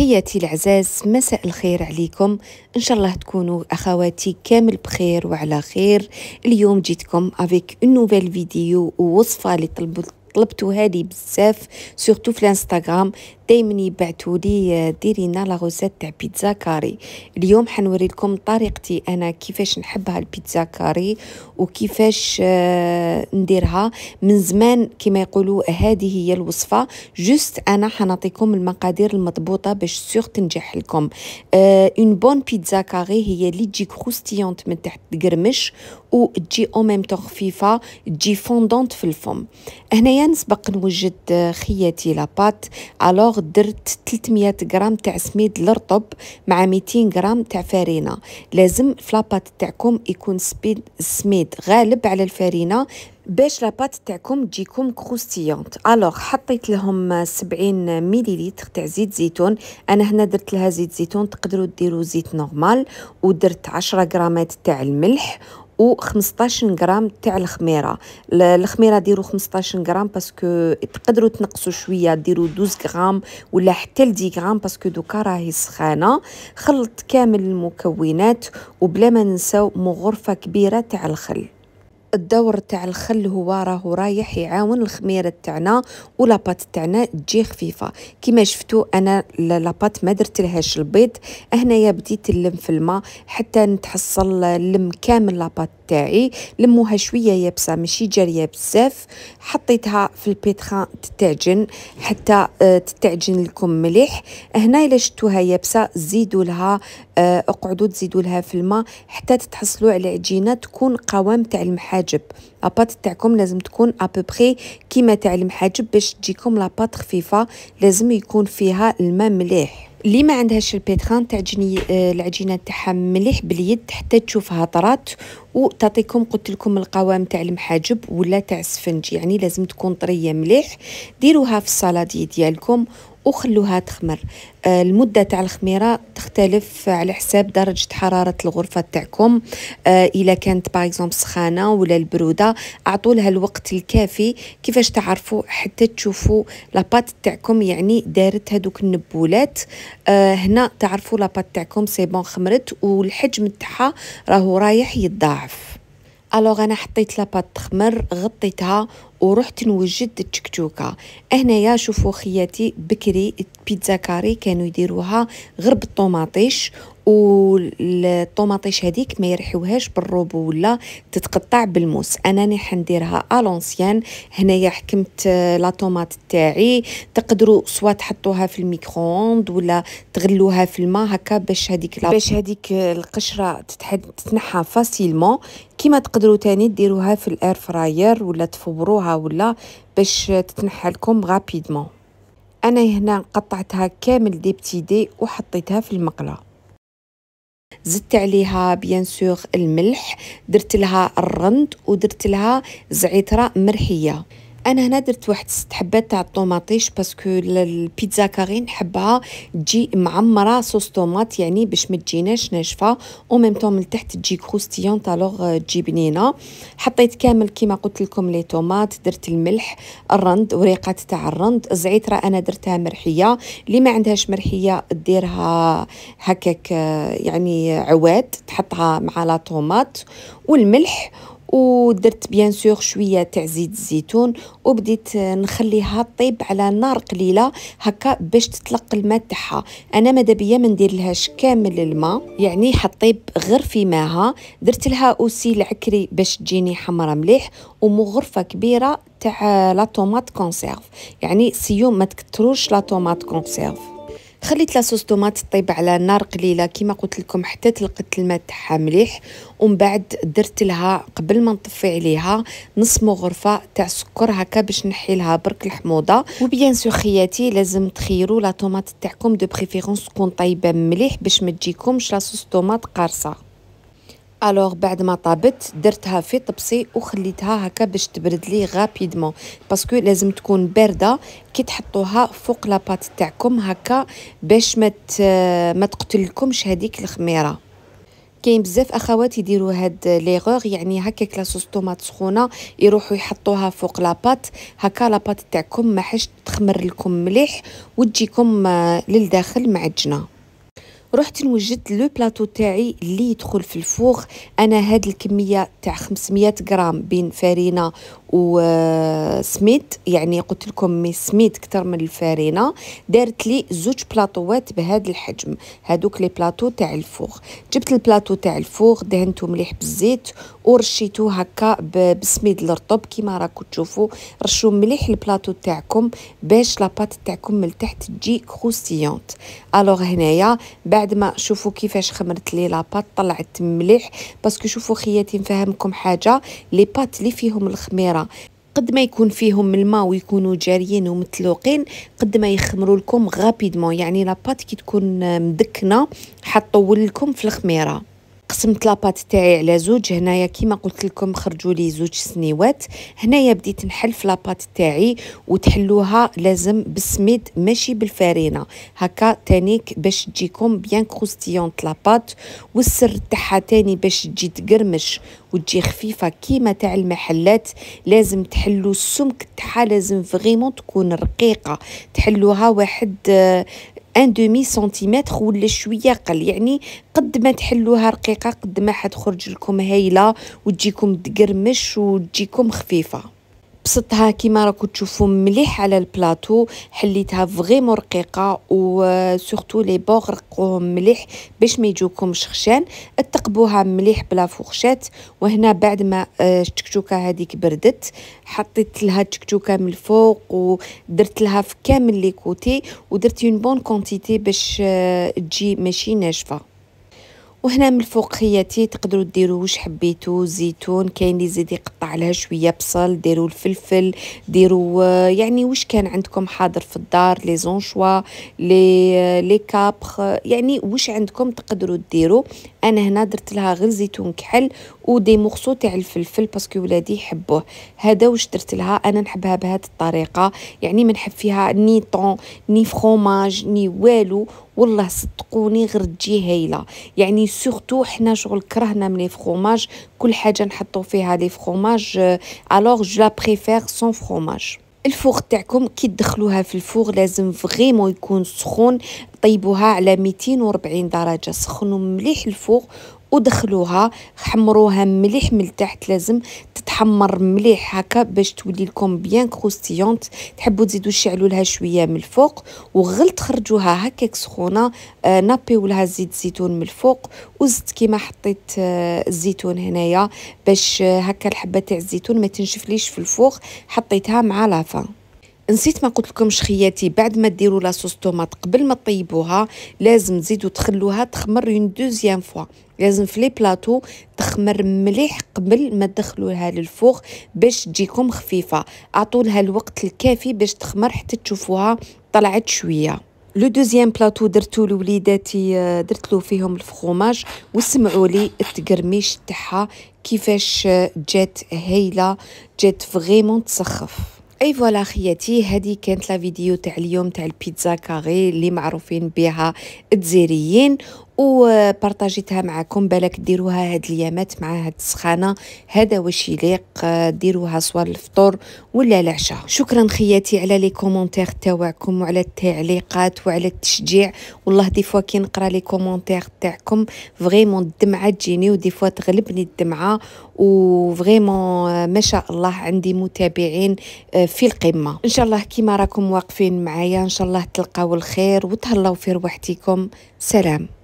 تحياتي العزاز مساء الخير عليكم ان شاء الله تكونوا اخواتي كامل بخير وعلى خير اليوم جيتكم افيك اون نوفيل فيديو ووصفه اللي طلبت طلبتو هادي بزاف سورتو في الانستغرام دايما يبعثوا لي آه، ديرينا لا روزيت تاع بيتزا كاري اليوم حنوري لكم طريقتي انا كيفاش نحبها البيتزا كاري وكيفاش آه، نديرها من زمان كما يقولوا هذه هي الوصفه جوست انا حنعطيكم المقادير المضبوطه باش سيغ تنجح لكم اون بون بيتزا كاري هي اللي تجي كروستيونت من تحت تقرمش وتجي او ميم طون خفيفه تجي فوندونت في الفم هنايا انايا نسبق نوجد خياتي لاباط الوغ درت 300 غرام تاع سميد الرطب مع 200 غرام تاع فرينه لازم فلاباط تاعكم يكون سبيد سميد غالب على الفرينه باش لاباط تاعكم تجيكم كروستيونت الوغ حطيت لهم 70 مليليتر تاع زيت زيتون انا هنا درت لها زيت زيتون تقدروا ديروا زيت نورمال ودرت 10 غرامات تاع الملح و15 غرام تاع الخميره الخميره ديروا 15 غرام باسكو تقدروا تنقصوا شويه ديروا 12 غرام ولا حتى ل 10 غرام باسكو دوكا راهي سخانه خلط كامل المكونات وبلا ما ننساو مغرفه كبيره تاع الخل الدور تاع الخل هو راهو رايح يعاون الخميره تاعنا ولاباط تاعنا تجي خفيفه كيما شفتوا انا لاباط ما درت لهاش البيض هنايا بديت نلم في الماء حتى نتحصل اللم كامل لاباط تاعي لموها شويه يابسه ماشي جاريه بزاف حطيتها في البيتخان تتعجن حتى آه، تتعجن لكم مليح هنا الا شفتوها يابسه زيدوا لها آه، اقعدوا تزيدوا لها في الماء حتى تتحصلوا على عجينه تكون قوام تاع المحل الحاجب لاباط تاعكم لازم تكون ابوبري كيما تاع المحاجب باش تجيكم لاباط خفيفه لازم يكون فيها الماء مليح اللي ما عندهاش البيتخان تعجني آه، العجينه تاعها مليح باليد حتى تشوفها طرات وتعطيكم قلت لكم القوام تاع المحاجب ولا تاع السفنج يعني لازم تكون طريه مليح ديروها في السلطه ديالكم وخلوها تخمر آه، المدة تاع الخميرة تختلف على حساب درجة حرارة الغرفة تاعكم آه، إلا كانت باغ سخانة ولا البرودة أعطوا لها الوقت الكافي كيفاش تعرفوا حتى تشوفوا لاباط تاعكم يعني دارت هذوك النبولات آه، هنا تعرفوا لاباط تاعكم سي بون خمرت والحجم تاعها راهو رايح يتضاعف الوغ انا حطيت لاباط تخمر غطيتها ورحت نوجد التكتوكه هنايا شوفوا خياتي بكري بيتزا كاري كانوا يديروها غير بالطوماطيش والطوماطيش هذيك ما يرحوهاش بالروبو ولا تتقطع بالموس انا اناني حنديرها الونسيان هنايا حكمت لا طوماط تاعي تقدروا سوا تحطوها في الميكرووند ولا تغلوها في الماء هكا باش هذيك باش هذيك القشره تتحد تتنحى فاسيلمون كيما تقدروا تاني ديروها في الاير فراير ولا تفبروها ولا باش تتنحى لكم غابيدمون انا هنا قطعتها كامل دي بتيدي وحطيتها في المقله زدت عليها بيان الملح درت لها الرند ودرت لها زعترة مرحية انا هنا درت واحد ست حبات تاع الطوماطيش باسكو البيتزا كاري نحبها تجي معمره صوص طوماط يعني باش ما تجيناش ناشفه او ميم طون من تجي كروستيون الوغ آه، تجي بنينه حطيت كامل كيما قلت لكم لي طوماط درت الملح الرند وريقات تاع الرند الزعتره انا درتها مرحيه اللي ما عندهاش مرحيه ديرها هكاك آه، يعني عواد تحطها مع لا طوماط والملح ودرت بيان سور شويه تاع زيت الزيتون وبديت نخليها طيب على نار قليله هكا باش تطلق الماء تاعها انا ماذا بيا ما نديرلهاش لهاش كامل الماء يعني حطيب غير في ماها درت لها اوسي العكري باش تجيني حمرا مليح ومغرفه كبيره تاع لا طوماط كونسيرف يعني سيوم ما تكتروش لا طوماط كونسيرف خليت لاصوص طوماط طيب على نار قليله كما قلت لكم حتى تلقت الماء تاعها مليح ومن بعد درت لها قبل ما نطفي عليها نص مغرفه تاع سكر هكا باش نحي لها برك الحموضه وبيان سو خياتي لازم تخيروا لا طوماط تاعكم دو بريفيرونس تكون طيبه مليح باش ما تجيكمش لاصوص طوماط قارصه الوغ بعد ما طابت درتها في طبسي وخليتها هكا باش تبرد لي غابيدمون باسكو لازم تكون بارده كي تحطوها فوق لاباط تاعكم هكا باش ما ما تقتلكمش هذيك الخميره كاين بزاف اخوات يديروا هاد ليغور يعني هكاك لاصوص طوماط سخونه يروحوا يحطوها فوق لاباط هكا لاباط تاعكم ما حش تخمر لكم مليح وتجيكم آه، للداخل معجنه رحت نوجدت لو بلاطو تاعي اللي يدخل في الفوغ انا هاد الكميه تاع 500 غرام بين فرينه وسميت يعني قلت لكم سميت كتر من الفارينه دارت لي زوج بلاطوات بهذا الحجم هادوك لي بلاطو تاع الفوغ جبت البلاطو تاع الفوغ دهنته مليح بالزيت ورشيتو هكا بسميد الرطب كيما راكم تشوفوا رشوا مليح البلاطو تاعكم باش لاباط تاعكم من تحت تجي كروسيونت الوغ هنايا بعد ما شوفوا كيفاش خمرت لي لاباط طلعت مليح باسكو شوفوا خياتي نفهمكم حاجه لي بات لي فيهم الخميره قد ما يكون فيهم الماء ويكونوا جاريين ومتلوقين قد ما يخمروا لكم غابيدمون يعني لاباط كي تكون مدكنه حطوا لكم في الخميره قسمت لاباط تاعي على زوج هنايا كيما قلت لكم خرجوا لي زوج سنيوات هنايا بديت نحل في لاباط تاعي وتحلوها لازم بالسميد ماشي بالفارينه هكا تانيك باش تجيكم بيان كروستيونت لاباط والسر تاعها تاني باش تجي تقرمش وتجي خفيفه كيما تاع المحلات لازم تحلوا السمك تاعها لازم فريمون تكون رقيقه تحلوها واحد ان دومي سنتيمتر ولا شويه قل يعني قد ما تحلوها رقيقه قد ما حتخرج لكم هايله وتجيكم تقرمش وتجيكم خفيفه بسطتها كيما راكم تشوفوا مليح على البلاطو حليتها فريمون رقيقه وسورتو لي بور رقوهم مليح باش ما يجوكمش خشان تقبوها مليح بلا فوخشات وهنا بعد ما التكتوكه آه، هذيك بردت حطيت لها التكتوكه من الفوق ودرت لها في كامل لي كوتي ودرت اون بون كونتيتي باش آه، تجي ماشي ناشفه وهنا من الفوق خياتي تقدروا ديروا واش حبيتوا زيتون كاين اللي يزيد يقطع لها شويه بصل ديروا الفلفل ديروا آه، يعني واش كان عندكم حاضر في الدار لي زونشوا لي آه، لي كابخ يعني واش عندكم تقدروا ديروا انا هنا درت لها غير زيتون كحل ودي مغصو تاع الفلفل باسكو ولادي يحبوه هذا واش درت لها انا نحبها بهذه الطريقه يعني ما نحب فيها ني طون ني فروماج ني والو والله صدقوني غير تجي هايله يعني سورتو حنا شغل كرهنا من لي فروماج كل حاجه نحطو فيها لي فروماج الوغ جو لا بريفير سون فروماج الفوغ تاعكم كي تدخلوها في الفوغ لازم فريمون يكون سخون طيبوها على 240 درجه سخنوا مليح الفوغ ودخلوها حمروها مليح من التحت لازم تتحمر مليح هكا باش تولي لكم بيان كروستيونت تحبوا تزيدوا تشعلوا لها شويه من الفوق وغلت تخرجوها هكاك سخونه آه نابيو لها زيت زيتون من الفوق وزدت كيما حطيت آه الزيتون هنايا باش آه، هكا الحبه تاع الزيتون ما تنشفليش في الفوق حطيتها مع لافان نسيت ما قلت لكمش خياتي بعد ما ديروا لاصوص طوماط قبل ما طيبوها لازم تزيدوا تخلوها تخمر اون دوزيام فوا لازم في لي بلاطو تخمر مليح قبل ما تدخلوها للفوق باش تجيكم خفيفه اعطوا لها الوقت الكافي باش تخمر حتى تشوفوها طلعت شويه لو دوزيام بلاطو درتو لوليداتي آه، درت له فيهم الفخوماج وسمعوا لي التقرميش تاعها كيفاش آه، جات هايله جات فريمون تسخف اي فوالا خياتي هذه كانت لا فيديو تاع اليوم تاع البيتزا كاري اللي معروفين بها الجزائريين وبارطاجيتها معكم بالك ديروها هاد اليامات مع هاد السخانه هذا واش يليق ديروها سواء الفطور ولا العشاء شكرا خياتي على لي كومونتير تاعكم وعلى التعليقات وعلى التشجيع والله دي فوا كي نقرا لي كومونتير تاعكم فريمون الدمعه تجيني ودي فوا تغلبني الدمعه و ما شاء الله عندي متابعين آه، في القمه ان شاء الله كيما راكم واقفين معايا ان شاء الله تلقاو الخير وتهلاو في روحتكم سلام